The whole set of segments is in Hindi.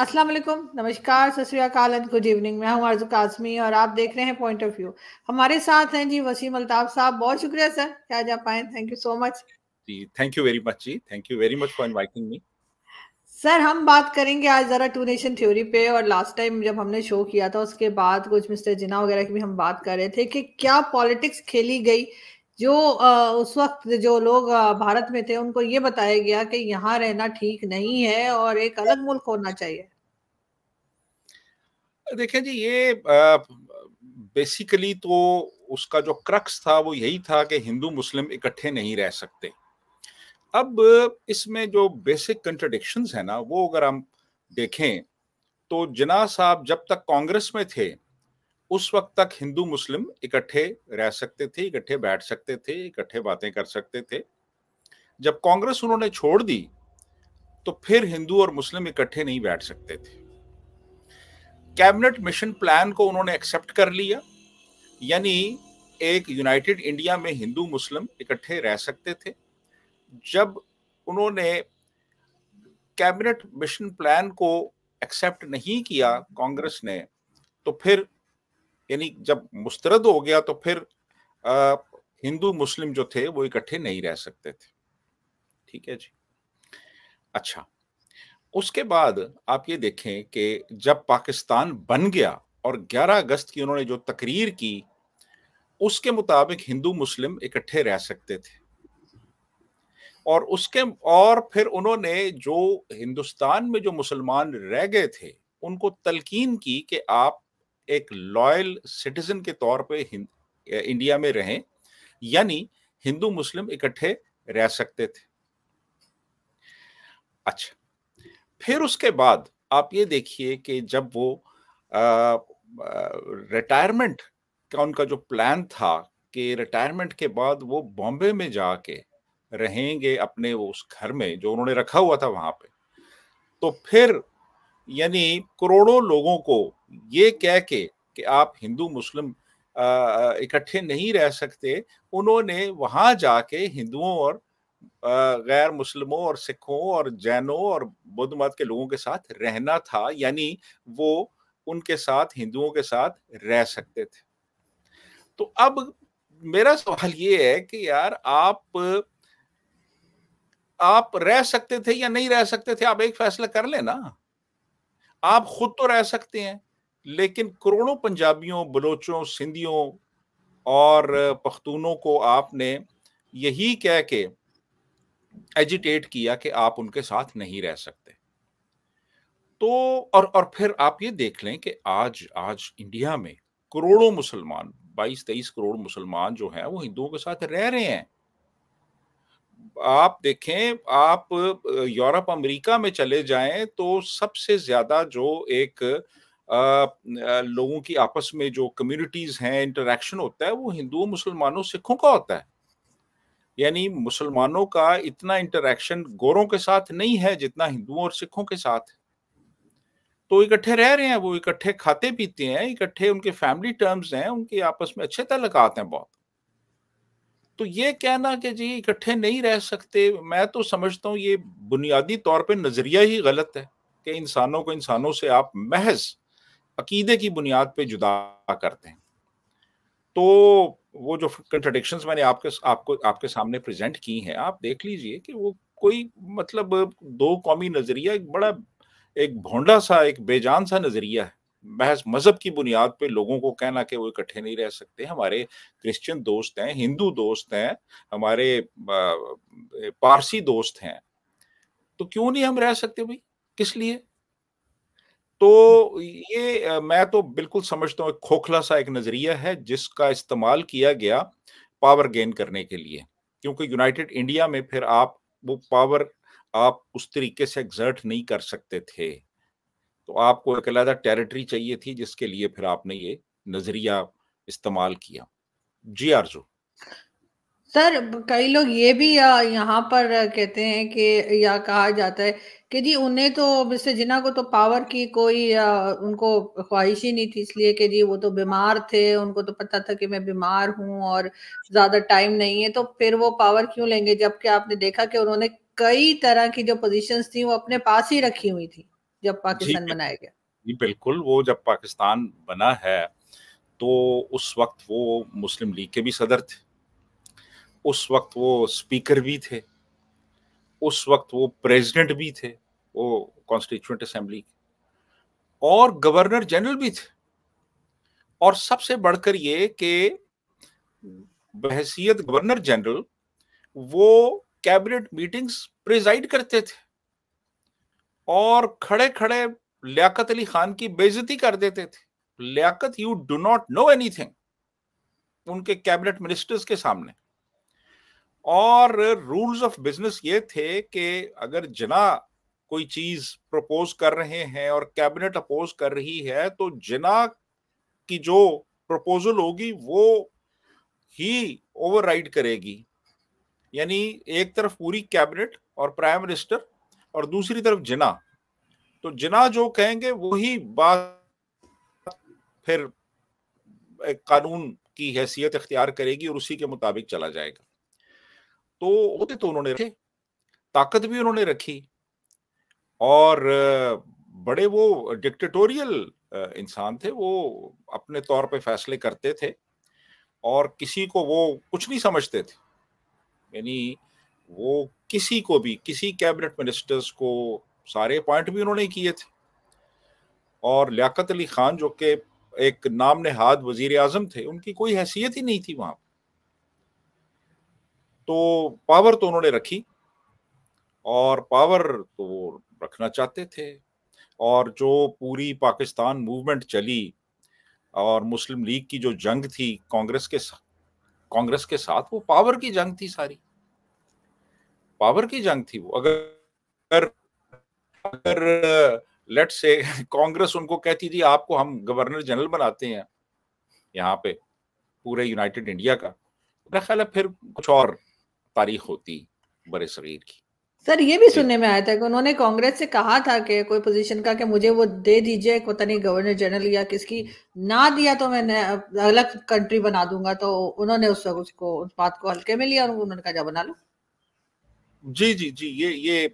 असलम नमस्कार सत्याकाल एंड गुड इवनिंग मैं हूँ अर्जु काजमी और आप देख रहे हैं पॉइंट ऑफ व्यू हमारे साथ हैं जी वसीम अल्ताफ साहब बहुत शुक्रिया सर क्या जा पाए थैंक यू सो मच जी थैंक यू वेरी मच जी thank you very much for inviting me sir हम बात करेंगे आज ज़रा टू नेशन थ्योरी पे और लास्ट टाइम जब हमने शो किया था उसके बाद कुछ मिस्टर जिना वगैरह की भी हम बात कर रहे थे कि क्या पॉलिटिक्स खेली गई जो उस वक्त जो लोग भारत में थे उनको ये बताया गया कि यहाँ रहना ठीक नहीं है और एक अलग मुल्क होना चाहिए देखें जी ये बेसिकली तो उसका जो क्रक्स था वो यही था कि हिंदू मुस्लिम इकट्ठे नहीं रह सकते अब इसमें जो बेसिक कंट्रडिक्शंस है ना वो अगर हम देखें तो जिना साहब जब तक कांग्रेस में थे उस वक्त तक हिंदू मुस्लिम इकट्ठे रह सकते थे इकट्ठे बैठ सकते थे इकट्ठे बातें कर सकते थे जब कांग्रेस उन्होंने छोड़ दी तो फिर हिंदू और मुस्लिम इकट्ठे नहीं बैठ सकते थे कैबिनेट मिशन प्लान को उन्होंने एक्सेप्ट कर लिया यानी एक यूनाइटेड इंडिया में हिंदू मुस्लिम इकट्ठे रह सकते थे जब उन्होंने कैबिनेट मिशन प्लान को एक्सेप्ट नहीं किया कांग्रेस ने तो फिर यानी जब मुस्तरद हो गया तो फिर हिंदू मुस्लिम जो थे वो इकट्ठे नहीं रह सकते थे ठीक है जी अच्छा उसके बाद आप ये देखें कि जब पाकिस्तान बन गया और 11 अगस्त की उन्होंने जो तकरीर की उसके मुताबिक हिंदू मुस्लिम इकट्ठे रह सकते थे और उसके और फिर उन्होंने जो हिंदुस्तान में जो मुसलमान रह गए थे उनको तलकीन की कि आप एक लॉयल सिटीजन के तौर पे इंडिया में रहें यानी हिंदू मुस्लिम इकट्ठे रह सकते थे अच्छा फिर उसके बाद आप ये देखिए कि जब वो रिटायरमेंट का उनका जो प्लान था कि रिटायरमेंट के बाद वो बॉम्बे में जाके रहेंगे अपने वो उस घर में जो उन्होंने रखा हुआ था वहां पे तो फिर यानी करोड़ों लोगों को ये कह के कि आप हिंदू मुस्लिम इकट्ठे नहीं रह सकते उन्होंने वहां जाके हिंदुओं और गैर मुस्लिमों और सिखों और जैनों और बुद्ध मत के लोगों के साथ रहना था यानी वो उनके साथ हिंदुओं के साथ रह सकते थे तो अब मेरा सवाल ये है कि यार आप आप रह सकते थे या नहीं रह सकते थे आप एक फैसला कर लेना आप खुद तो रह सकते हैं लेकिन करोड़ों पंजाबियों बलोचों सिंधियों और पख्तूनों को आपने यही कह के एजिटेट किया कि आप उनके साथ नहीं रह सकते तो और और फिर आप ये देख लें कि आज आज इंडिया में करोड़ों मुसलमान 22 तेईस करोड़ मुसलमान जो हैं वो हिंदुओं के साथ रह रहे हैं आप देखें आप यूरोप अमेरिका में चले जाएं तो सबसे ज्यादा जो एक आ, लोगों की आपस में जो कम्युनिटीज हैं इंटरेक्शन होता है वो हिंदुओं मुसलमानों सिखों का होता है यानी मुसलमानों का इतना इंटरेक्शन गोरों के साथ नहीं है जितना हिंदुओं और सिखों के साथ तो इकट्ठे रह रहे हैं वो इकट्ठे खाते पीते हैं इकट्ठे उनके फैमिली टर्म्स हैं उनके आपस में अच्छे तलकात हैं बहुत तो ये कहना कि जी इकट्ठे नहीं रह सकते मैं तो समझता हूँ ये बुनियादी तौर पे नज़रिया ही गलत है कि इंसानों को इंसानों से आप महज अकीदे की बुनियाद पे जुदा करते हैं तो वो जो कंट्रडिक्शंस मैंने आपके आपको आपके सामने प्रेजेंट की हैं आप देख लीजिए कि वो कोई मतलब दो कौमी नज़रिया एक बड़ा एक भोंडा सा एक बेजान सा नज़रिया है महज मजहब की बुनियाद पे लोगों को कहना कि वो इकट्ठे नहीं रह सकते हमारे क्रिश्चियन दोस्त हैं हिंदू दोस्त हैं हमारे पारसी दोस्त हैं तो क्यों नहीं हम रह सकते भाई किस लिए तो ये मैं तो बिल्कुल समझता हूँ खोखला सा एक नज़रिया है जिसका इस्तेमाल किया गया पावर गेन करने के लिए क्योंकि यूनाइटेड इंडिया में फिर आप वो पावर आप उस तरीके से एग्जर्ट नहीं कर सकते थे तो आपको एक अलहदा टेरिटरी चाहिए थी जिसके लिए फिर आपने ये नजरिया इस्तेमाल किया जी आरजू सर कई लोग ये भी यहाँ पर कहते हैं कि या कहा जाता है कि जी उन्हें तो मिस्टर जिना को तो पावर की कोई उनको ख्वाहिश ही नहीं थी इसलिए कि जी वो तो बीमार थे उनको तो पता था कि मैं बीमार हूँ और ज्यादा टाइम नहीं है तो फिर वो पावर क्यों लेंगे जबकि आपने देखा कि उन्होंने कई तरह की जो पोजीशंस थी वो अपने पास ही रखी हुई थी जब पाकिस्तान बनाया गया जी बिल्कुल वो जब पाकिस्तान बना है तो उस वक्त वो मुस्लिम लीग के भी सदर थे उस वक्त वो स्पीकर भी थे उस वक्त वो प्रेसिडेंट भी थे वो कॉन्स्टिट्यूंट असेंबली और गवर्नर जनरल भी थे और सबसे बढ़कर ये कि बहसीत गवर्नर जनरल वो कैबिनेट मीटिंग्स प्रिजाइड करते थे और खड़े खड़े लियाकत अली खान की बेजती कर देते थे Liaquat you do not know anything उनके कैबिनेट मिनिस्टर्स के सामने और रूल्स ऑफ बिजनेस ये थे कि अगर जना कोई चीज प्रपोज कर रहे हैं और कैबिनेट अपोज कर रही है तो जना की जो प्रपोजल होगी वो ही ओवरराइड करेगी यानी एक तरफ पूरी कैबिनेट और प्राइम मिनिस्टर और दूसरी तरफ जिना तो जिना जो कहेंगे वही बात फिर एक कानून की हैसियत अख्तियार करेगी और उसी के मुताबिक चला जाएगा तो होते तो उन्होंने रखे ताकत भी उन्होंने रखी और बड़े वो डिक्टेटोरियल इंसान थे वो अपने तौर पे फैसले करते थे और किसी को वो कुछ नहीं समझते थे यानी वो किसी को भी किसी कैबिनेट मिनिस्टर्स को सारे अपॉइंट भी उन्होंने किए थे और लियाकत अली खान जो कि एक नाम नेहाद वजीर आजम थे उनकी कोई हैसियत ही नहीं थी पर तो पावर तो उन्होंने रखी और पावर तो वो रखना चाहते थे और जो पूरी पाकिस्तान मूवमेंट चली और मुस्लिम लीग की जो जंग थी कांग्रेस के कांग्रेस के साथ वो पावर की जंग थी सारी पावर की जंग थी वो अगर अगर लेट से कांग्रेस उनको कहती थी आपको हम गवर्नर जनरल बनाते हैं यहाँ पे पूरे यूनाइटेड इंडिया का मेरा ख्याल है फिर कुछ और तारीख होती बड़े शरीर की सर ये भी सुनने में आया था कि उन्होंने कांग्रेस से कहा था कि कोई पोजीशन का कि मुझे वो दे दीजिए पता नहीं गवर्नर जनरल या किसकी ना दिया तो मैं अलग कंट्री बना दूंगा तो उन्होंने उस वक्त उसको उस बात को हल्के में लिया और उन्होंने कहा जा बना लो जी जी जी ये ये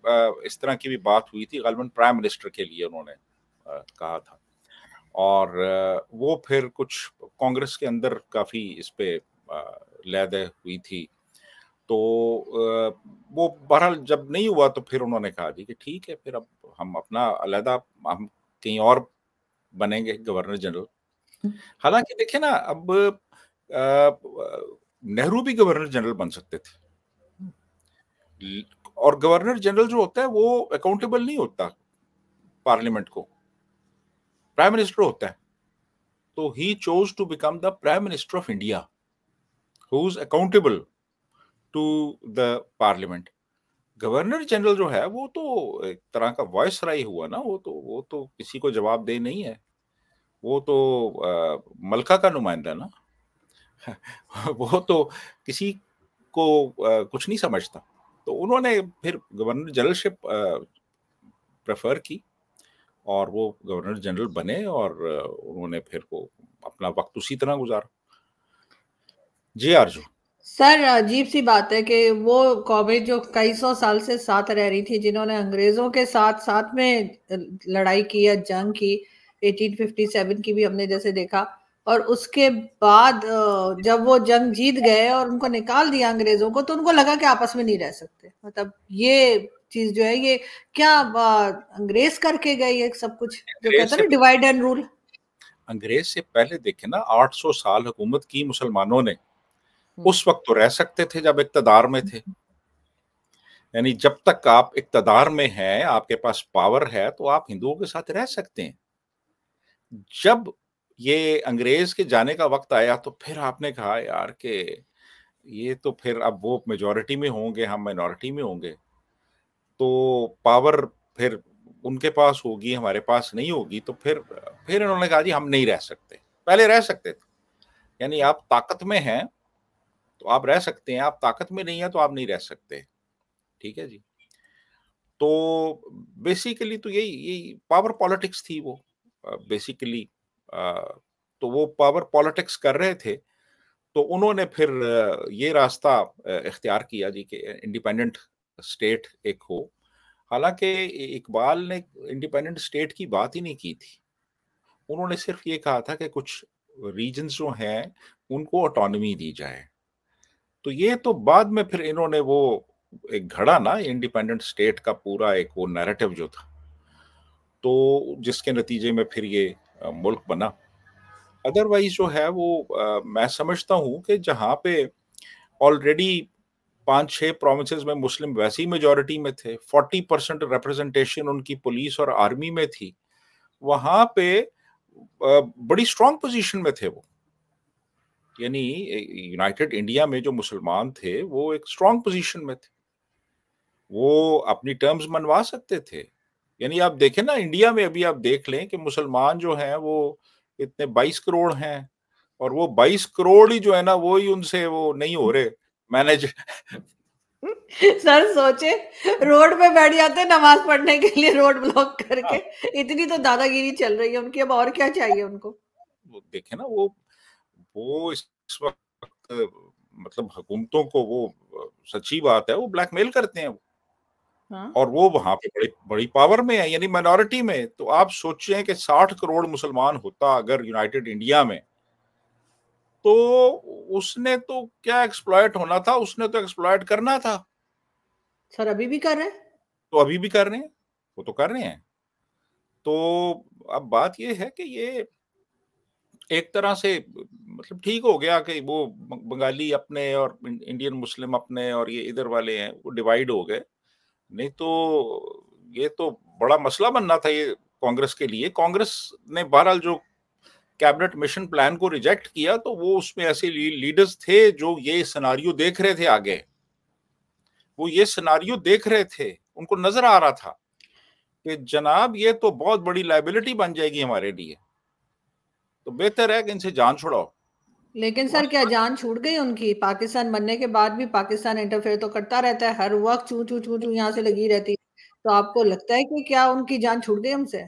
इस तरह की भी बात हुई थी गलबन प्राइम मिनिस्टर के लिए उन्होंने कहा था और वो फिर कुछ कांग्रेस के अंदर काफ़ी इस पर लैदे हुई थी तो वो बहरहाल जब नहीं हुआ तो फिर उन्होंने कहा जी कि ठीक है फिर अब हम अपना अलहदा हम कहीं और बनेंगे गवर्नर जनरल हालांकि देखे ना अब नेहरू भी गवर्नर जनरल बन सकते थे और गवर्नर जनरल जो होता है वो अकाउंटेबल नहीं होता पार्लियामेंट को प्राइम मिनिस्टर होता है तो he chose to become the prime minister of India who is accountable to the parliament governor general जो है वो तो एक तरह का वॉइस राय हुआ ना वो तो वो तो किसी को जवाब दे नहीं है वो तो आ, मलका का नुमाइंदा ना वो तो किसी को आ, कुछ नहीं समझता तो उन्होंने फिर गवर्नर जनरलशिप प्रेफर की और वो गवर्नर जनरल बने और उन्होंने फिर वो अपना वक्त उसी तरह गुजारा जी अर्जुन सर अजीब सी बात है कि वो कॉमेज जो कई सौ साल से साथ रह रही थी जिन्होंने अंग्रेजों के साथ साथ में लड़ाई की या जंग की 1857 की भी हमने जैसे देखा और उसके बाद जब वो जंग जीत गए और उनको निकाल दिया अंग्रेजों को तो उनको लगा कि आपस में नहीं रह सकते मतलब ये चीज जो है ये क्या अंग्रेज करके गए ये सब कुछ जो कहते हैं डिवाइड एंड रूल अंग्रेज से पहले देखे ना 800 साल हुकूमत की मुसलमानों ने हम्म। उस वक्त तो रह सकते थे जब इकतदार में थे यानी जब तक आप इकतदार में हैं आपके पास पावर है तो आप हिंदुओं के साथ रह सकते हैं जब ये अंग्रेज के जाने का वक्त आया तो फिर आपने कहा यार के ये तो फिर अब वो मेजोरिटी में होंगे हम माइनॉरिटी में होंगे तो पावर फिर उनके पास होगी हमारे पास नहीं होगी तो फिर फिर इन्होंने कहा जी हम नहीं रह सकते पहले रह सकते थे यानी आप ताकत में हैं तो आप रह सकते हैं आप ताकत में नहीं है तो आप नहीं रह सकते ठीक है जी तो बेसिकली तो यही यही पावर पॉलिटिक्स थी वो बेसिकली तो वो पावर पॉलिटिक्स कर रहे थे तो उन्होंने फिर ये रास्ता इख्तियार किया जी कि इंडिपेंडेंट स्टेट एक हो हालांकि इकबाल ने इंडिपेंडेंट स्टेट की बात ही नहीं की थी उन्होंने सिर्फ ये कहा था कि कुछ रीजन जो हैं उनको ऑटोनमी दी जाए तो ये तो बाद में फिर इन्होंने वो एक घड़ा ना इंडिपेंडेंट स्टेट का पूरा एक वो नैरेटिव जो था तो जिसके नतीजे में फिर ये मुल्क बना अदरवाइज जो है वो आ, मैं समझता हूँ कि जहाँ पे ऑलरेडी पाँच छः प्रोविंस में मुस्लिम वैसे ही मेजोरिटी में थे फोर्टी परसेंट रिप्रेजेंटेशन उनकी पुलिस और आर्मी में थी वहाँ पे बड़ी स्ट्रॉन्ग पोजीशन में थे वो यानी यूनाइटेड इंडिया में जो मुसलमान थे वो एक स्ट्रॉन्ग पोजीशन में थे वो अपनी टर्म्स मनवा सकते थे यानी आप देखें ना इंडिया में अभी आप देख लें कि मुसलमान जो हैं वो इतने 22 करोड़ हैं और वो 22 करोड़ ही जो है ना वो ही उनसे वो नहीं हो रहे मैनेज सर सोचे रोड पे बैठ जाते नमाज पढ़ने के लिए रोड ब्लॉक करके हाँ। इतनी तो दादागिरी चल रही है उनकी अब और क्या चाहिए उनको वो देखे ना वो वो इस वक्त मतलब हुकूमतों को वो सच्ची बात है वो ब्लैकमेल करते हैं वो हाँ। और वो वहां पे बड़ी बड़ी पावर में है यानी माइनॉरिटी में तो आप सोचिए कि 60 करोड़ मुसलमान होता अगर यूनाइटेड इंडिया में तो उसने तो क्या एक्सप्लॉयट होना था उसने तो एक्सप्लॉयट करना था सर अभी भी कर रहे हैं तो अभी भी कर रहे हैं वो तो कर रहे हैं तो अब बात यह है कि ये एक तरह से मतलब ठीक हो गया कि वो बंगाली अपने और इंडियन मुस्लिम अपने और ये इधर वाले हैं वो डिवाइड हो गए नहीं तो ये तो बड़ा मसला बनना था ये कांग्रेस के लिए कांग्रेस ने बहरहाल जो कैबिनेट मिशन प्लान को रिजेक्ट किया तो वो उसमें ऐसे लीडर्स थे जो ये सिनारियो देख रहे थे आगे वो ये सिनारियो देख रहे थे उनको नजर आ रहा था कि जनाब ये तो बहुत बड़ी लाइबिलिटी बन जाएगी हमारे लिए तो बेहतर है कि इनसे जान छुड़ाओ लेकिन सर क्या जान छूट गई उनकी पाकिस्तान बनने के बाद भी पाकिस्तान इंटरफेयर तो करता रहता है हर वक्त चू चू चू चू यहाँ से लगी रहती है तो आपको लगता है कि क्या उनकी जान छूट गई हमसे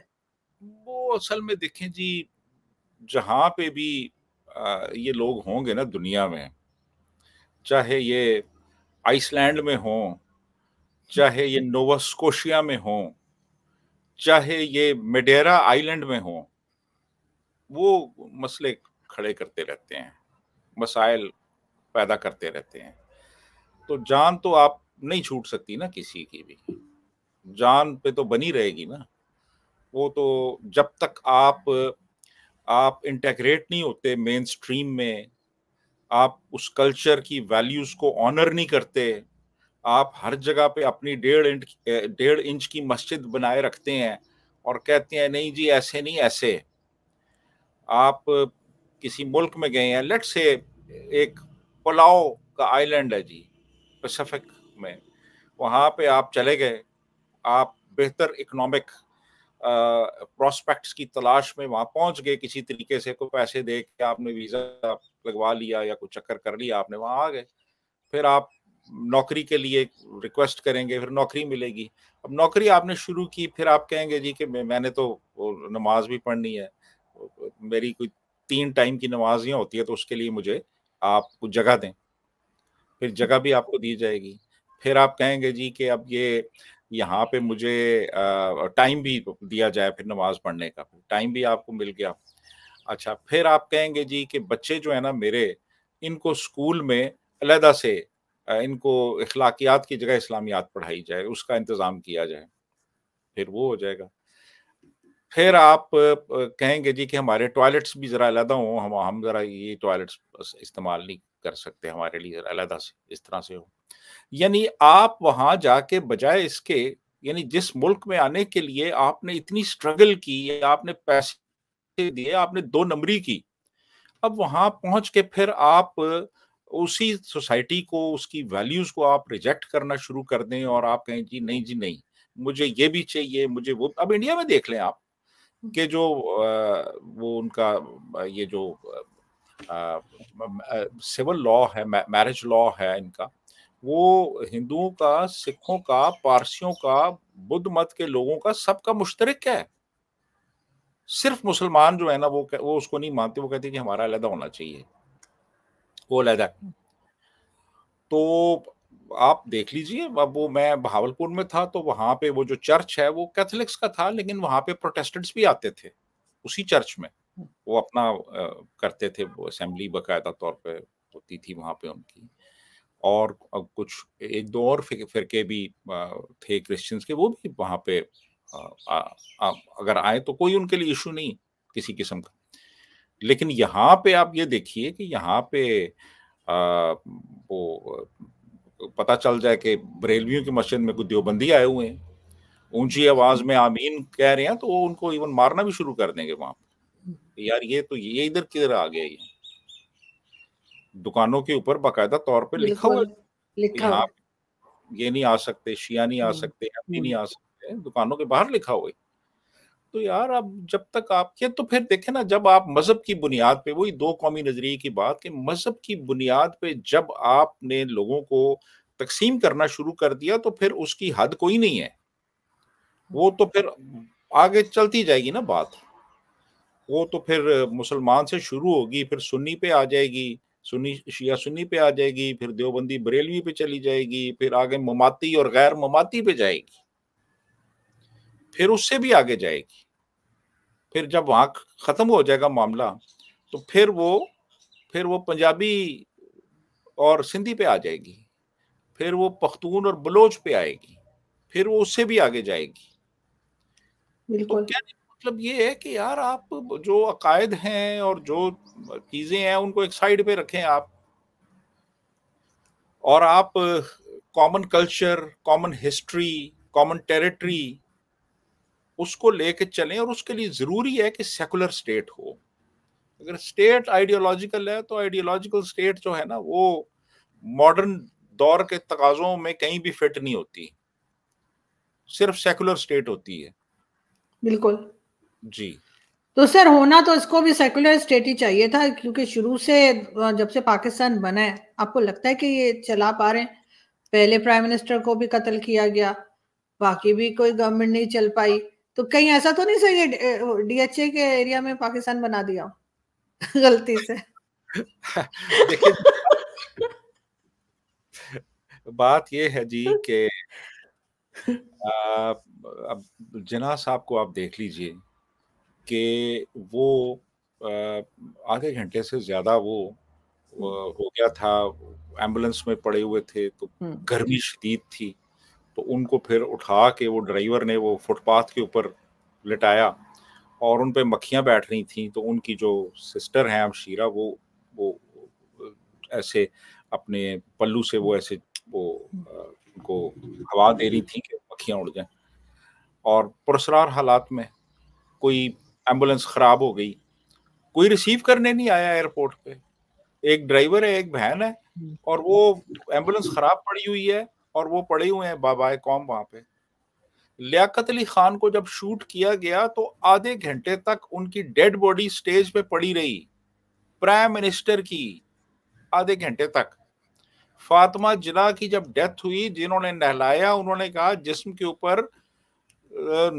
वो असल में देखें जी जहाँ पे भी आ, ये लोग होंगे ना दुनिया में चाहे ये आइसलैंड में हों चाहे ये नोवास्कोशिया में हों चाहे ये मेडेरा आइलैंड में हों वो मसले खड़े करते रहते हैं मसाइल पैदा करते रहते हैं तो जान तो आप नहीं छूट सकती ना किसी की भी जान पे तो बनी रहेगी ना वो तो जब तक आप आप इंटेग्रेट नहीं होते मेन स्ट्रीम में आप उस कल्चर की वैल्यूज को ऑनर नहीं करते आप हर जगह पे अपनी डेढ़ इंच डेढ़ इंच की मस्जिद बनाए रखते हैं और कहते हैं नहीं जी ऐसे नहीं ऐसे आप किसी मुल्क में गए हैं लेट से एक पुलाव का आइलैंड है जी पैसिफिक में वहाँ पे आप चले गए आप बेहतर इकोनॉमिक प्रोस्पेक्ट्स की तलाश में वहाँ पहुँच गए किसी तरीके से कोई पैसे दे के आपने वीज़ा लगवा लिया या कोई चक्कर कर लिया आपने वहाँ आ गए फिर आप नौकरी के लिए रिक्वेस्ट करेंगे फिर नौकरी मिलेगी अब नौकरी आपने शुरू की फिर आप कहेंगे जी कि मैंने तो नमाज भी पढ़नी है मेरी कोई तीन टाइम की नमाजियाँ होती है तो उसके लिए मुझे आप जगह दें फिर जगह भी आपको दी जाएगी फिर आप कहेंगे जी कि अब ये यहाँ पे मुझे टाइम भी दिया जाए फिर नमाज पढ़ने का टाइम भी आपको मिल गया अच्छा फिर आप कहेंगे जी कि बच्चे जो है ना मेरे इनको स्कूल में अलहदा से इनको अखलाकियात की जगह इस्लामियात पढ़ाई जाए उसका इंतज़ाम किया जाए फिर वो हो जाएगा फिर आप कहेंगे जी कि हमारे टॉयलेट्स भी ज़रा अलहदा हों हम हम ज़रा ये टॉयलेट्स इस्तेमाल नहीं कर सकते हमारे लिए अलहदा से इस तरह से हो यानी आप वहां जाके बजाय इसके यानी जिस मुल्क में आने के लिए आपने इतनी स्ट्रगल की आपने पैसे दिए आपने दो नंबरी की अब वहां पहुंच के फिर आप उसी सोसाइटी को उसकी वैल्यूज़ को आप रिजेक्ट करना शुरू कर दें और आप कहें जी नहीं जी नहीं मुझे ये भी चाहिए मुझे वो अब इंडिया में देख लें आप के जो वो उनका ये जो सिविल लॉ है मैरिज लॉ है इनका वो हिंदुओं का सिखों का पारसियों का बुद्ध मत के लोगों का सबका मुश्तरक है सिर्फ मुसलमान जो है ना वो वो उसको नहीं मानते वो कहते कि हमारा अलहदा होना चाहिए वो अलहदा तो आप देख लीजिए अब वो मैं भावलपुर में था तो वहाँ पे वो जो चर्च है वो कैथलिक्स का था लेकिन वहाँ पे प्रोटेस्टेंट्स भी आते थे उसी चर्च में वो अपना करते थे वो असेंबली बाकायदा तौर पे होती थी वहाँ पे उनकी और कुछ एक दो और फिरके भी थे क्रिश्चियंस के वो भी वहाँ पे आ, आ, अगर आए तो कोई उनके लिए इशू नहीं किसी किस्म का लेकिन यहाँ पे आप ये देखिए कि यहाँ पे आ, वो पता चल जाए कि बरेलवियों की मस्जिद में कुछ देवबंदी आए हुए हैं ऊंची आवाज में आमीन कह रहे हैं तो वो उनको इवन मारना भी शुरू कर देंगे वहां यार ये तो ये इधर किधर आ गया ये दुकानों के ऊपर बाकायदा तौर पर लिखा हुआ लिखा ये नहीं आ सकते शिया नहीं आ हम्म, सकते अपनी नहीं हम्म। आ सकते दुकानों के बाहर लिखा हुआ तो यार अब जब तक आपके तो फिर देखे ना जब आप मजहब की बुनियाद पे वही दो कौमी नजरिए की बात कि मजहब की बुनियाद पे जब आपने लोगों को तकसीम करना शुरू कर दिया तो फिर उसकी हद कोई नहीं है वो तो फिर आगे चलती जाएगी ना बात वो तो फिर मुसलमान से शुरू होगी फिर सुन्नी पे आ जाएगी सुन्नी शिया सुन्नी पे आ जाएगी फिर देवबंदी बरेलवी पे चली जाएगी फिर आगे ममाती और गैर ममाती पे जाएगी फिर उससे भी आगे जाएगी फिर जब वहां ख़त्म हो जाएगा मामला तो फिर वो फिर वो पंजाबी और सिंधी पे आ जाएगी फिर वो पख्तून और बलोच पे आएगी फिर वो उससे भी आगे जाएगी तो बिल्कुल तो क्या मतलब ये है कि यार आप जो अकायद हैं और जो चीज़ें हैं उनको एक साइड पे रखें आप और आप common culture common history common territory उसको लेके चलें और उसके लिए ज़रूरी है कि सेकुलर स्टेट हो अगर स्टेट आइडियोलॉजिकल है तो आइडियोलॉजिकल स्टेट जो है ना वो मॉडर्न दौर के तकाजों में कहीं भी फिट नहीं होती सिर्फ सेकुलर स्टेट होती है बिल्कुल जी तो सर होना तो इसको भी सेकुलर स्टेट ही चाहिए था क्योंकि शुरू से जब से पाकिस्तान बना है आपको लगता है कि ये चला पा रहे हैं पहले प्राइम मिनिस्टर को भी कत्ल किया गया बाकी भी कोई गवर्नमेंट नहीं चल पाई तो कहीं ऐसा तो नहीं सही डीएचए के एरिया में पाकिस्तान बना दिया गलती से बात ये है जी के अब जना साहब को आप देख लीजिए कि वो आधे घंटे से ज्यादा वो हो गया था एम्बुलेंस में पड़े हुए थे तो हम्म। गर्मी शदीद थी तो उनको फिर उठा के वो ड्राइवर ने वो फुटपाथ के ऊपर लिटाया और उन पर मक्खियाँ बैठ रही थी तो उनकी जो सिस्टर हैं अमशीरा वो वो ऐसे अपने पल्लू से वो ऐसे वो उनको हवा दे रही थी कि मक्खियाँ उड़ जाएं और पुरसरार हालात में कोई एम्बुलेंस ख़राब हो गई कोई रिसीव करने नहीं आया एयरपोर्ट पे एक ड्राइवर है एक बहन है हम्म। और वो एम्बुलेंस ख़राब पड़ी हुई है और वो पड़े हुए हैं बाबा कौम वहां पे लियाकत अली खान को जब शूट किया गया तो आधे घंटे तक उनकी डेड बॉडी स्टेज पे पड़ी रही प्राइम मिनिस्टर की आधे घंटे तक फातिमा जिला की जब डेथ हुई जिन्होंने नहलाया उन्होंने कहा जिस्म के ऊपर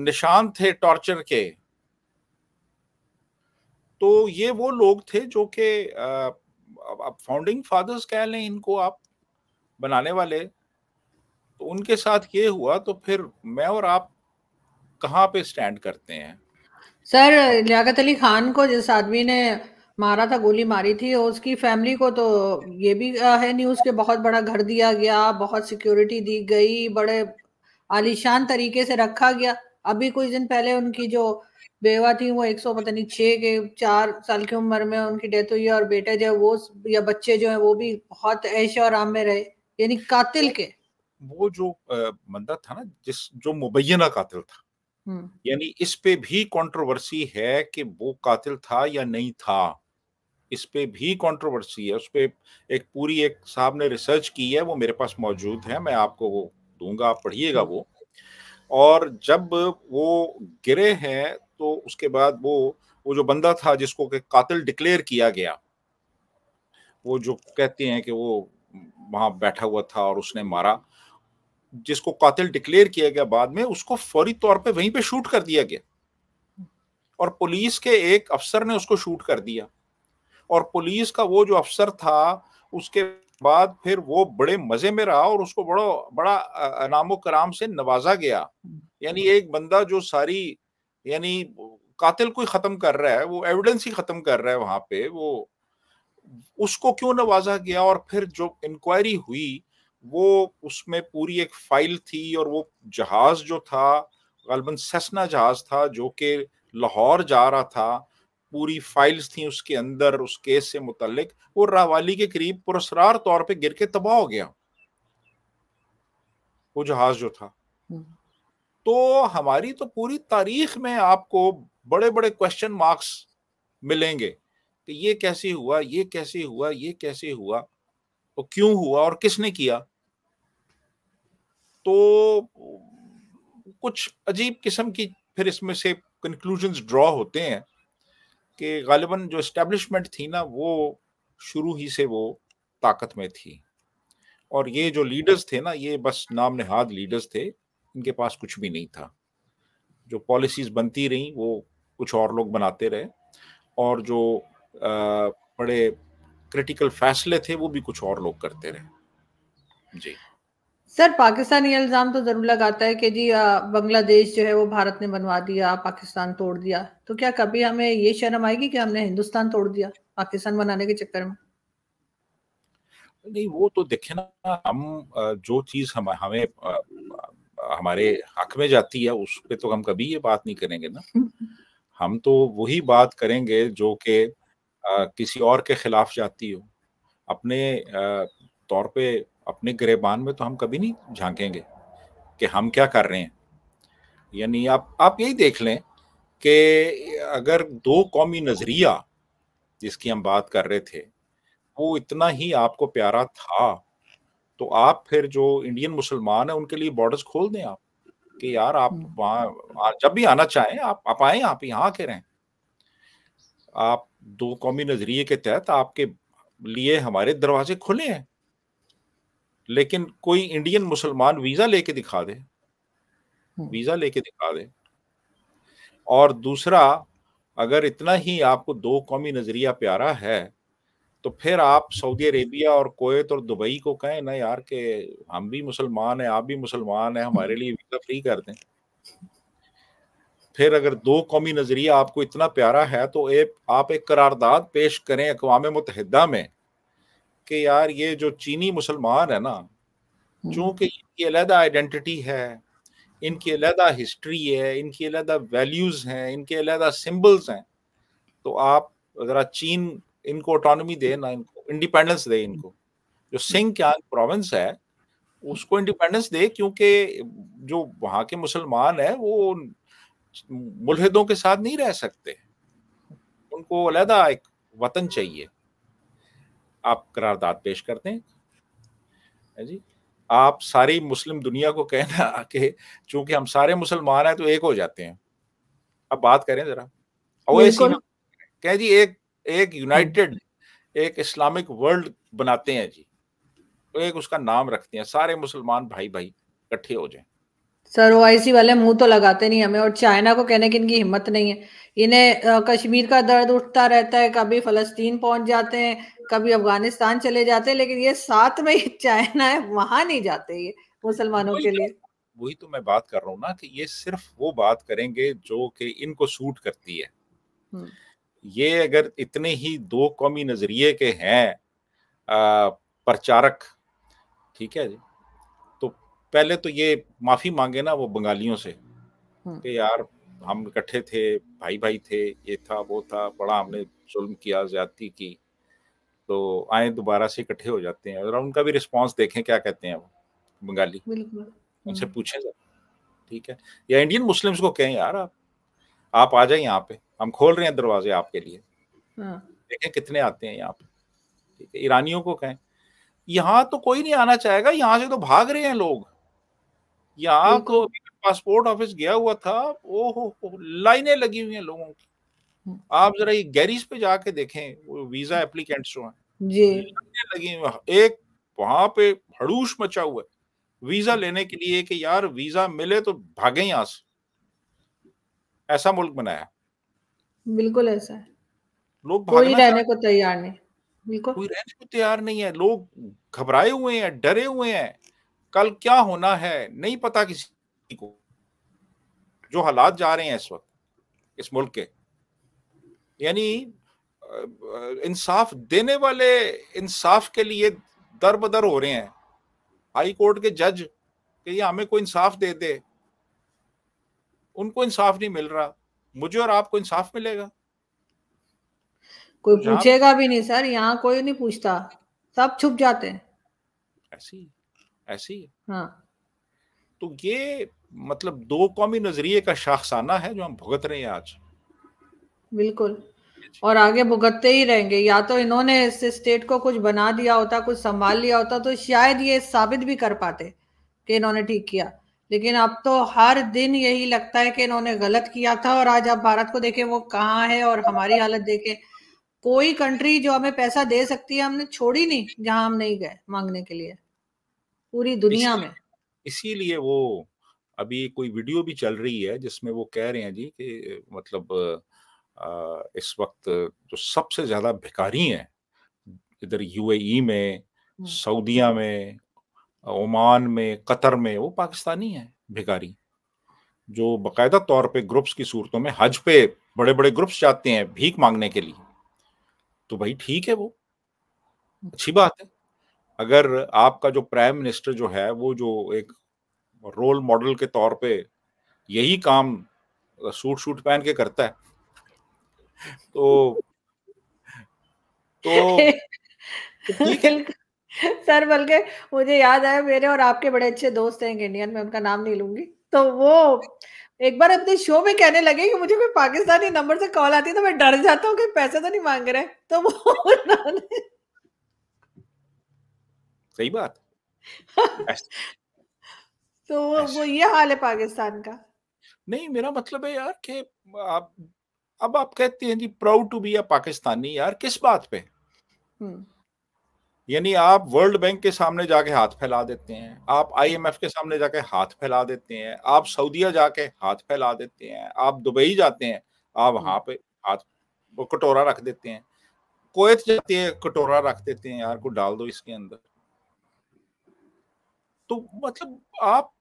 निशान थे टॉर्चर के तो ये वो लोग थे जो कि आप फाउंडिंग फादर्स कह लें इनको आप बनाने वाले तो उनके साथ ये हुआ तो फिर मैं और आप कहाँ पे स्टैंड करते हैं सर लियाकत अली खान को जिस आदमी ने मारा था गोली मारी थी और उसकी फैमिली को तो ये भी है न्यूज़ के बहुत बड़ा घर दिया गया बहुत सिक्योरिटी दी गई बड़े आलिशान तरीके से रखा गया अभी कुछ दिन पहले उनकी जो बेवा थी वो एक सौ पता नहीं छः के चार साल की उम्र में उनकी डेथ हुई है और बेटे जो है वो या बच्चे जो है वो भी बहुत ऐश और आराम में रहे यानी कातिल के वो जो बंदा था ना जिस जो मुबैना कातिल था यानी इस पे भी कंट्रोवर्सी है कि वो कातिल था या नहीं था इस पे भी कंट्रोवर्सी है उस पे एक पूरी एक साहब ने रिसर्च की है वो मेरे पास मौजूद है मैं आपको वो दूंगा आप पढ़िएगा वो और जब वो गिरे हैं तो उसके बाद वो वो जो बंदा था जिसको के कातिल डिक्लेयर किया गया वो जो कहते हैं कि वो वहां बैठा हुआ था और उसने मारा जिसको कातिल डिक्लेयर किया गया बाद में उसको फौरी तौर पे वहीं पे शूट कर दिया गया और पुलिस के एक अफसर ने उसको शूट कर दिया और पुलिस का वो जो अफसर था उसके बाद फिर वो बड़े मजे में रहा और उसको बड़ो बड़ा नामो कराम से नवाजा गया यानी एक बंदा जो सारी यानी कातिल को ही खत्म कर रहा है वो एविडेंस ही खत्म कर रहा है वहां पे वो उसको क्यों नवाजा गया और फिर जो इंक्वायरी हुई वो उसमें पूरी एक फाइल थी और वो जहाज जो था गलबन सेसना जहाज था जो कि लाहौर जा रहा था पूरी फाइल्स थी उसके अंदर उस केस से मुतलिक वो रावाली के करीब पुरसरार तौर पे गिर के तबाह हो गया वो जहाज जो था हम्म। तो हमारी तो पूरी तारीख में आपको बड़े बड़े क्वेश्चन मार्क्स मिलेंगे कि ये कैसे हुआ ये कैसे हुआ ये कैसे हुआ वो तो क्यों हुआ और किसने किया तो कुछ अजीब किस्म की फिर इसमें से कंक्लूजन ड्रॉ होते हैं कि गालिबा जो इस्टेब्लिशमेंट थी ना वो शुरू ही से वो ताकत में थी और ये जो लीडर्स थे ना ये बस नाम नहाद लीडर्स थे इनके पास कुछ भी नहीं था जो पॉलिसीज बनती रहीं वो कुछ और लोग बनाते रहे और जो आ, बड़े क्रिटिकल फैसले थे वो भी कुछ और लोग करते रहे जी सर पाकिस्तानी इल्ज़ाम तो ज़रूर लगाता है कि जी बांग्लादेश जो है वो भारत ने बनवा दिया पाकिस्तान तोड़ दिया तो क्या कभी हमें ये शर्म आएगी कि हमने हिंदुस्तान तोड़ दिया पाकिस्तान बनाने के चक्कर में नहीं वो तो देखे ना हम जो चीज़ हम हमें हमारे हक में जाती है उस पर तो हम कभी ये बात नहीं करेंगे ना हम तो वही बात करेंगे जो कि किसी और के खिलाफ जाती हो अपने तौर पे अपने गरेबान में तो हम कभी नहीं झांकेंगे कि हम क्या कर रहे हैं यानी आप आप यही देख लें कि अगर दो कौमी नज़रिया जिसकी हम बात कर रहे थे वो इतना ही आपको प्यारा था तो आप फिर जो इंडियन मुसलमान है उनके लिए बॉर्डर्स खोल दें आप कि यार आप हम्म। वहाँ जब भी आना चाहें आप आप आए आप यहाँ के रहें आप दो कौमी नजरिए के तहत आपके लिए हमारे दरवाजे खुले हैं लेकिन कोई इंडियन मुसलमान वीजा लेके दिखा दे हम्म। वीजा लेके दिखा दे और दूसरा अगर इतना ही आपको दो कौमी नजरिया प्यारा है तो फिर आप सऊदी अरेबिया और कोयत और दुबई को कहें ना यार के हम भी मुसलमान हैं आप भी मुसलमान हैं हमारे हम्म। लिए वीजा फ्री कर दें फिर अगर दो कौमी नज़रिया आपको इतना प्यारा है तो एक आप एक करारदाद पेश करें अकवा मुतहदा में कि यार ये जो चीनी मुसलमान है ना हम्म। चूंकि इनकी अलहदा आइडेंटिटी है इनकी अलहदा हिस्ट्री है इनकी अलहदा वैल्यूज़ हैं इनके अलहदा सिम्बल्स हैं तो आप ज़रा चीन इनको ऑटोनमी दे ना इनको इंडिपेंडेंस दे इनको जो सिंह क्या प्रोविंस है उसको इंडिपेंडेंस दे क्योंकि जो वहाँ के मुसलमान है वो मुलहदों के साथ नहीं रह सकते उनको अलहदा एक वतन चाहिए आप करारदाद पेश करते हैं जी आप सारी मुस्लिम दुनिया को कहना कि चूंकि हम सारे मुसलमान हैं तो एक हो जाते हैं अब बात करें जरा कह जी एक एक यूनाइटेड एक इस्लामिक वर्ल्ड बनाते हैं जी तो एक उसका नाम रखते हैं सारे मुसलमान भाई भाई इकट्ठे हो जाएं सर सी वाले मुंह तो लगाते नहीं हमें और चाइना को कहने की इनकी हिम्मत नहीं है इन्हें कश्मीर का दर्द उठता रहता है कभी फलस्तीन पहुंच जाते हैं कभी अफगानिस्तान चले जाते हैं लेकिन ये साथ में चाइना है वहां नहीं जाते ये मुसलमानों के तो लिए वही तो मैं बात कर रहा हूँ ना कि ये सिर्फ वो बात करेंगे जो कि इनको सूट करती है हम्म। ये अगर इतने ही दो कौमी नजरिए के हैं प्रचारक ठीक है जी पहले तो ये माफी मांगे ना वो बंगालियों से हम्म। कि यार हम इकट्ठे थे भाई भाई थे ये था वो था बड़ा हमने जुल्म किया ज्यादती की तो आए दोबारा से इकट्ठे हो जाते हैं और उनका भी रिस्पॉन्स देखें क्या कहते हैं वो बंगाली उनसे हम्म। पूछें जरा ठीक है या इंडियन मुस्लिम्स को कहें यार आप आप आ जाए यहाँ पे हम खोल रहे हैं दरवाजे आपके लिए हाँ। देखें कितने आते हैं यहाँ पे ठीक है ईरानियों को कहें यहाँ तो कोई नहीं आना चाहेगा यहाँ से तो भाग रहे हैं लोग यहाँ तो पासपोर्ट ऑफिस गया हुआ था ओ हो लाइनें लगी हुई हैं लोगों की हम्म। आप जरा ये गैरिज पे जाके देखें वो वीजा हम्म। एप्लीकेंट्स जो हैं जी लगी हुई एक वहां पे हड़ूश मचा हुआ है वीजा हम्म। लेने के लिए कि यार वीजा मिले तो भागे यहां से ऐसा मुल्क बनाया बिल्कुल ऐसा है लोग कोई रहने को तैयार नहीं बिल्कुल कोई रहने को तैयार नहीं है लोग घबराए हुए हैं डरे हुए हैं कल क्या होना है नहीं पता किसी को जो हालात जा रहे हैं इस वक्त इस मुल्क के यानी इंसाफ देने वाले इंसाफ के लिए दर बदर हो रहे हैं हाई कोर्ट के जज के ये हमें कोई इंसाफ दे दे उनको इंसाफ नहीं मिल रहा मुझे और आपको इंसाफ मिलेगा कोई पूछेगा भी नहीं सर यहाँ कोई नहीं पूछता सब छुप जाते हैं ऐसी ऐसे ही है हाँ। तो ये मतलब दो कौमी नजरिए का शाखसाना है जो हम भुगत रहे हैं आज बिल्कुल और आगे भुगतते ही रहेंगे या तो इन्होंने इस स्टेट को कुछ बना दिया होता कुछ संभाल लिया होता तो शायद ये साबित भी कर पाते कि इन्होंने ठीक किया लेकिन अब तो हर दिन यही लगता है कि इन्होंने गलत किया था और आज आप भारत को देखें वो कहाँ है और हमारी हालत देखें कोई कंट्री जो हमें पैसा दे सकती है हमने छोड़ी नहीं जहां हम नहीं गए मांगने के लिए पूरी दुनिया इस, में इसीलिए वो अभी कोई वीडियो भी चल रही है जिसमें वो कह रहे हैं जी कि मतलब आ, इस वक्त जो सबसे ज्यादा भिखारी हैं इधर यूएई में हम्म। सऊदिया में ओमान में कतर में वो पाकिस्तानी है भिखारी जो बाकायदा तौर पे ग्रुप्स की सूरतों में हज पे बड़े बड़े ग्रुप्स जाते हैं भीख मांगने के लिए तो भाई ठीक है वो अच्छी बात है अगर आपका जो प्राइम मिनिस्टर जो है वो जो एक रोल मॉडल के तौर पे यही काम सूट सूट पहन के करता है तो तो, तो ठीक है सर बल्कि मुझे याद आया मेरे और आपके बड़े अच्छे दोस्त हैं इंडियन में उनका नाम नहीं लूंगी तो वो एक बार अपने शो में कहने लगे कि मुझे कोई पाकिस्तानी नंबर से कॉल आती है तो मैं डर जाता हूँ कि पैसे तो नहीं मांग रहे तो वो सही बात तो वो ये हाल है पाकिस्तान का नहीं मेरा मतलब है यार कि आप अब आप कहते हैं जी proud to be a Pakistani यार किस बात पे यानी आप वर्ल्ड बैंक के सामने जाके हाथ फैला देते हैं आप आईएमएफ के सामने जाके हाथ फैला देते हैं आप सऊदीया जाके हाथ फैला देते हैं आप दुबई जाते हैं आप वहां पे हाथ कटोरा रख देते हैं कोयत जाते हैं कटोरा रख देते हैं यार को डाल दो इसके अंदर तो मतलब आप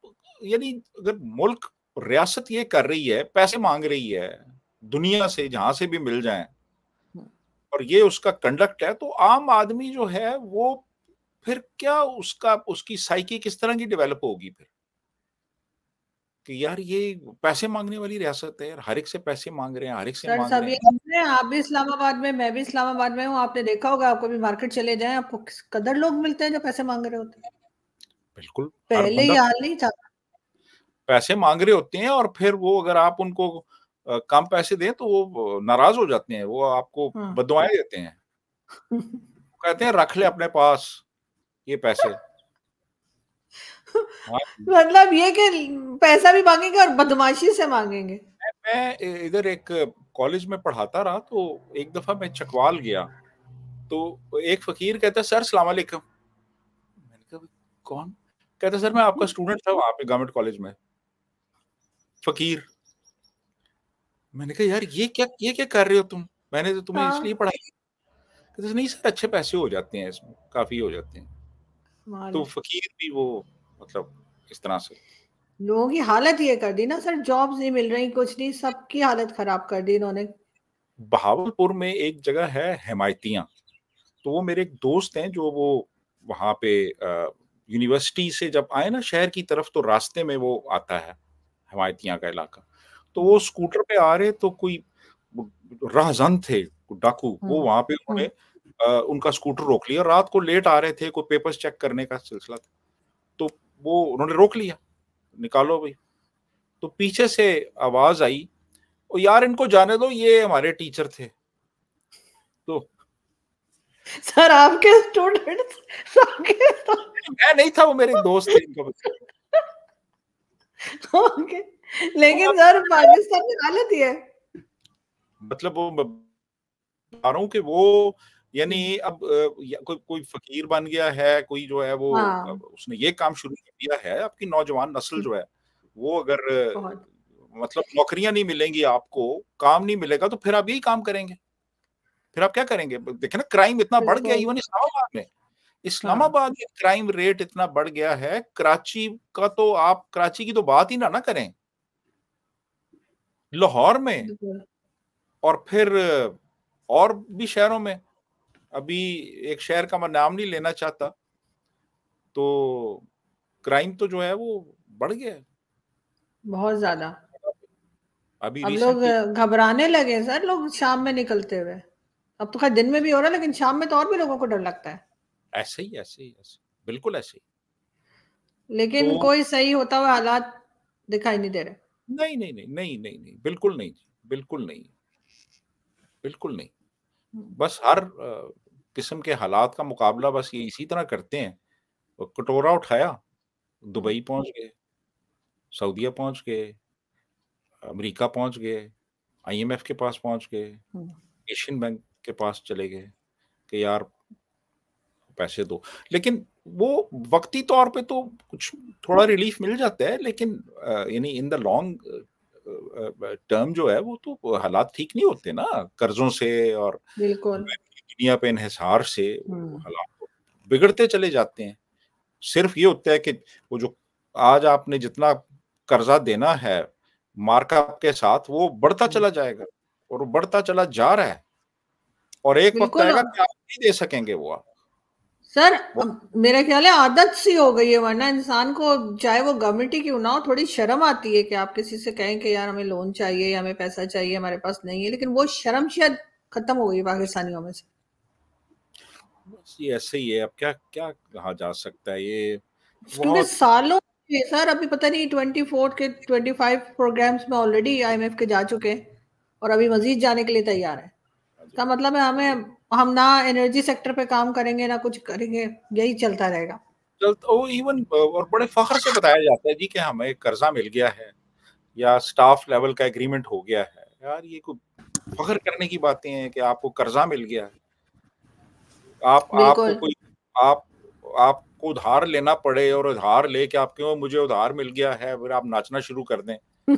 यानी अगर मुल्क रियासत ये कर रही है पैसे मांग रही है दुनिया से जहां से भी मिल जाए हम्म। और ये उसका कंडक्ट है तो आम आदमी जो है वो फिर क्या उसका उसकी साइकी किस तरह की डेवलप होगी फिर कि यार ये पैसे मांगने वाली रियासत है यार हर एक से पैसे मांग रहे हैं हर एक से मांग रहे हैं आप भी इस्लामाबाद में मैं भी इस्लामाबाद में हूँ आपने देखा होगा आपको भी मार्केट चले जाए आपको कदर लोग मिलते हैं जो पैसे मांग रहे होते हैं बिल्कुल पहले यार नहीं था पैसे मांग रहे होते हैं और फिर वो अगर आप उनको कम पैसे दें तो वो नाराज हो जाते हैं वो आपको हाँ। देते हैं कहते हैं रख ले अपने पास ये पैसे हाँ मतलब ये कि पैसा भी मांगेंगे और बदमाशी से मांगेंगे मैं इधर एक कॉलेज में पढ़ाता रहा तो एक दफा मैं चकवाल गया तो एक फकीर कहता सर सलाम मैंने कहा कौन कहते सर मैं आपका स्टूडेंट था वहां पे गवर्नमेंट कॉलेज में फकीर मैंने कहा यार ये क्या ये क्या कर रहे हो तुम मैंने तो तुम्हें हाँ। इसलिए पढ़ाई कहते नहीं सर अच्छे पैसे हो जाते हैं इसमें काफी हो जाते हैं तो फकीर भी वो मतलब इस तरह से लोगों की हालत ये कर दी ना सर जॉब्स नहीं मिल रही कुछ नहीं सबकी हालत खराब कर दी इन्होंने बहावलपुर में एक जगह है हिमायतियाँ तो वो मेरे एक दोस्त हैं जो वो वहाँ पे यूनिवर्सिटी से जब आए ना शहर की तरफ तो रास्ते में वो आता है हमायतियाँ का इलाका तो वो स्कूटर पे आ रहे तो कोई राहजन थे डाकू वो हम्म, वहां पे उन्होंने हम्म। उनका स्कूटर रोक लिया रात को लेट आ रहे थे कोई पेपर्स चेक करने का सिलसिला था तो वो उन्होंने रोक लिया निकालो भाई तो पीछे से आवाज आई और यार इनको जाने दो ये हमारे टीचर थे सर आपके स्टूडेंट तो मैं नहीं था वो मेरे दोस्त थे इनको ओके लेकिन सर पाकिस्तान ने हालत ही है मतलब वो बता रहा कि वो यानी हम्म। अब कोई कोई फकीर बन गया है कोई जो है वो हाँ। उसने ये काम शुरू कर दिया है आपकी नौजवान नस्ल जो है वो अगर मतलब नौकरियां नहीं मिलेंगी आपको काम नहीं मिलेगा तो फिर आप यही काम करेंगे फिर आप क्या करेंगे देखे ना क्राइम इतना बढ़ गया इवन इस्लामाबाद में इस्लामाबाद हाँ। में क्राइम रेट इतना बढ़ गया है कराची का तो आप कराची की तो बात ही ना ना करें लाहौर में और फिर और भी शहरों में अभी एक शहर का मैं नाम नहीं लेना चाहता तो क्राइम तो जो है वो बढ़ गया बहुत ज्यादा अभी अब लोग घबराने लगे सर लोग शाम में निकलते हुए अब तो खैर दिन में भी हो रहा है लेकिन शाम में तो और भी लोगों को डर लगता है ऐसे ही ऐसे ही ऐसे बिल्कुल ऐसे ही लेकिन तो, कोई सही होता हुआ हालात दिखाई नहीं दे रहे नहीं नहीं नहीं नहीं नहीं नहीं नहीं बिल्कुल नहीं बिल्कुल नहीं बिल्कुल हम्म। नहीं बस हर किस्म के हालात का मुकाबला बस ये इसी तरह करते हैं कटोरा उठाया दुबई पहुंच गए सऊदीया पहुंच गए अमेरिका पहुंच गए आईएमएफ के पास पहुंच गए हम्म। एशियन बैंक के पास चले गए कि यार पैसे दो लेकिन वो वक्ती तौर पे तो कुछ थोड़ा रिलीफ मिल जाता है लेकिन यानी इन द लॉन्ग टर्म जो है वो तो हालात ठीक नहीं होते ना कर्जों से और दुनिया पे इनहिसार से हम्म। हालात तो बिगड़ते चले जाते हैं सिर्फ ये होता है कि वो जो आज आपने जितना कर्जा देना है मार्कअप के साथ वो बढ़ता हम्म। चला जाएगा और वो बढ़ता चला जा रहा है और एक वक्त आएगा कि आप नहीं दे सकेंगे वो आप सर मेरा ख्याल है आदत सी हो गई है वरना इंसान को चाहे वो गवर्नमेंट ही क्यों ना हो थोड़ी शर्म आती है कि आप किसी से कहें कि यार हमें लोन चाहिए या हमें पैसा चाहिए हमारे पास नहीं है लेकिन वो शर्म शायद खत्म हो गई पाकिस्तानियों में से ये ऐसे ही है अब क्या क्या कहा जा सकता है ये क्योंकि सालों से सर अभी पता नहीं ट्वेंटी फोर के ट्वेंटी फाइव प्रोग्राम्स में ऑलरेडी आई के जा चुके हैं और अभी मजीद जाने के लिए तैयार है इसका मतलब है हमें हम ना एनर्जी सेक्टर पे काम करेंगे ना कुछ करेंगे यही चलता रहेगा चलता वो इवन और बड़े फखर से बताया जाता है जी कि हमें कर्जा मिल गया है या स्टाफ लेवल का एग्रीमेंट हो गया है यार ये कोई फखर करने की बातें हैं कि आपको कर्जा मिल गया है आप आपको कोई आप आपको उधार लेना पड़े और उधार ले के आप क्यों मुझे उधार मिल गया है फिर आप नाचना शुरू कर दें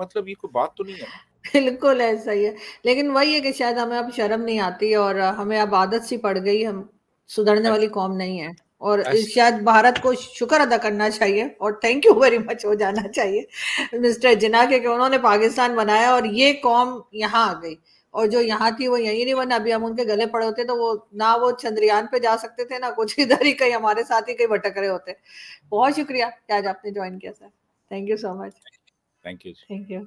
मतलब ये कोई बात तो नहीं है बिल्कुल ऐसा ही है। लेकिन वही है कि शायद हमें अब शर्म नहीं आती और हमें अब आदत सी पड़ गई हम सुधरने वाली कौम नहीं है और शायद भारत को शुक्र अदा करना चाहिए और थैंक यू वेरी मच हो जाना चाहिए मिस्टर जिना के कि उन्होंने पाकिस्तान बनाया और ये कौम यहाँ आ गई और जो यहाँ थी वो यहीं नहीं बना अभी हम उनके गले पड़े होते तो वो ना वो चंद्रयान पे जा सकते थे ना कुछ इधर ही कहीं हमारे साथ ही कहीं भटक रहे होते बहुत शुक्रिया आज आपने ज्वाइन किया sir thank you so much thank you thank you